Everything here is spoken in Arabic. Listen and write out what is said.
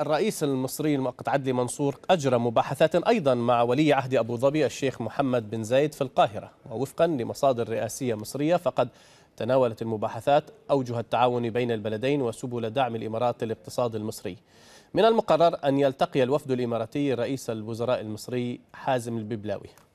الرئيس المصري المؤقت عدلي منصور أجرى مباحثات أيضا مع ولي عهد أبو ظبي الشيخ محمد بن زايد في القاهرة ووفقا لمصادر رئاسية مصرية فقد تناولت المباحثات أوجه التعاون بين البلدين وسبل دعم الإمارات للاقتصاد المصري من المقرر أن يلتقي الوفد الإماراتي رئيس الوزراء المصري حازم الببلاوي